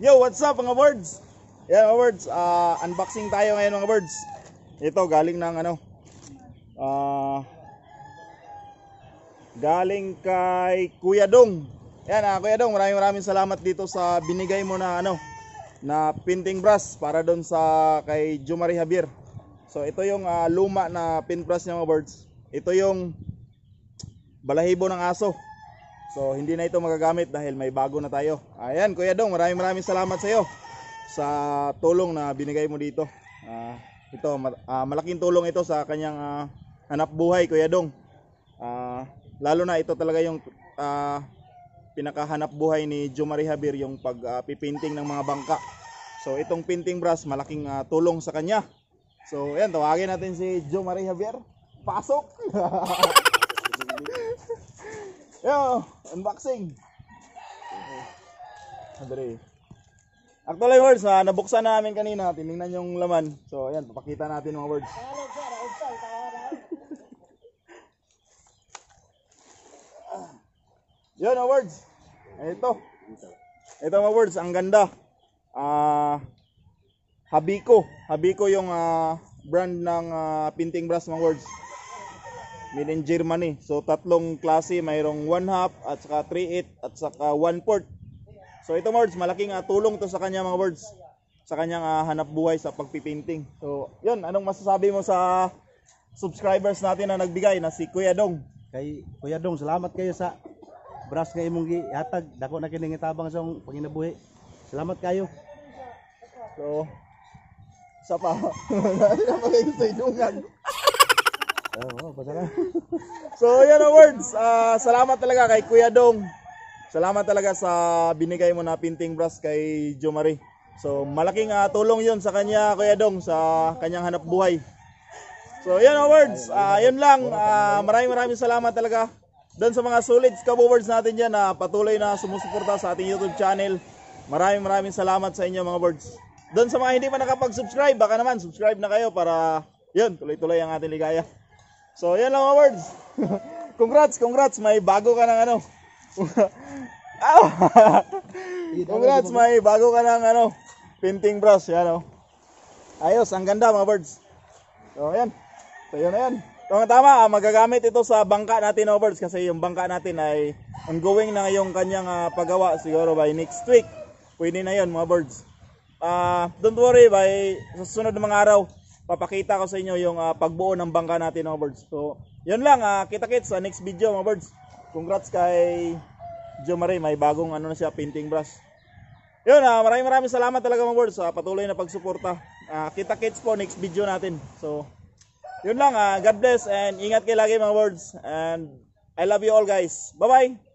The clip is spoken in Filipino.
Yo, what's up mga words? Yeah, mga birds, uh, ah, unboxing tayo ngayon mga words. Ito galing ng ano? Uh, galing kay Kuya Dong. Yan, uh, Kuya Dong, maraming maraming salamat dito sa binigay mo na ano na pinting brush para doon sa kay Jumari Javier. So ito yung uh, luma na paint brush niya mga words. Ito yung balahibo ng aso. So hindi na ito magagamit dahil may bago na tayo. Ayan Kuya Dong, maraming maraming salamat sa iyo sa tulong na binigay mo dito. Uh, ito uh, malaking tulong ito sa kanyang uh, hanap buhay Kuya Dong. Uh, lalo na ito talaga yung uh, pinakahanap buhay ni Jumari Habir yung pagpipinting uh, ng mga bangka. So itong painting brush malaking uh, tulong sa kanya. So ayan tawagin natin si Jumari Javier. Pasok. Yo, unboxing. Andre. Actually words ah, na nabuksan namin kanina, tiningnan yung laman. So ayan, papakita natin mga words. Yo, mga words. Ito. Ito mga words, ang ganda. Ah uh, Habiko. Habiko yung uh, brand ng uh, ah, painting brush mga words made in Germany. So tatlong klase, mayroong 1 half at saka 3 8 at saka 1 port. So ito words, malaking uh, tulong to sa kanya mga words sa kanyang uh, hanap buhay sa pagpipinting. So, 'yun, anong masasabi mo sa subscribers natin na nagbigay na si Kuya Dong? Kay Kuya Dong, salamat kayo sa brass nga imong gihatag. Dako na kini itabang sa panginabuhi. Salamat kayo. So, sa pa. Napakainsa idungan. Oo, basta na. so, yan ang words. Uh, salamat talaga kay Kuya Dong. Salamat talaga sa binigay mo na pinting brush kay Jomari. So, malaking uh, tulong yun sa kanya, Kuya Dong, sa kanyang hanap buhay. So, yan ang words. Uh, yun lang. Uh, maraming maraming salamat talaga doon sa mga solid kabowers natin dyan na uh, patuloy na sumusuporta sa ating YouTube channel. Maraming maraming salamat sa inyo mga words. Doon sa mga hindi pa nakapag-subscribe, baka naman subscribe na kayo para yun, tuloy-tuloy ang ating ligaya. So, yan lang mga words. congrats, congrats. May bago ka ng ano. Ah! congrats, may bago ka ng ano. Painting brush. Yan o. Oh. Ayos, ang ganda mga words. So, yan. So, yun na yan. Tama tama, ah, magagamit ito sa bangka natin mga words. Kasi yung bangka natin ay ongoing na ngayong kanyang uh, paggawa. Siguro by next week. Pwede na yan mga birds. Uh, don't worry, by susunod ng mga araw, papakita ko sa inyo yung uh, pagbuo ng bangka natin mga birds. So, yun lang. Uh, Kita-kits sa next video mga birds. Congrats kay Jo Marie. May bagong ano na siya, painting brush. Yun, uh, maraming maraming salamat talaga mga birds. Uh, patuloy na pagsuporta. Uh, Kita-kits po next video natin. So, yun lang. Uh, God bless and ingat kayo lagi mga birds. And I love you all guys. Bye-bye!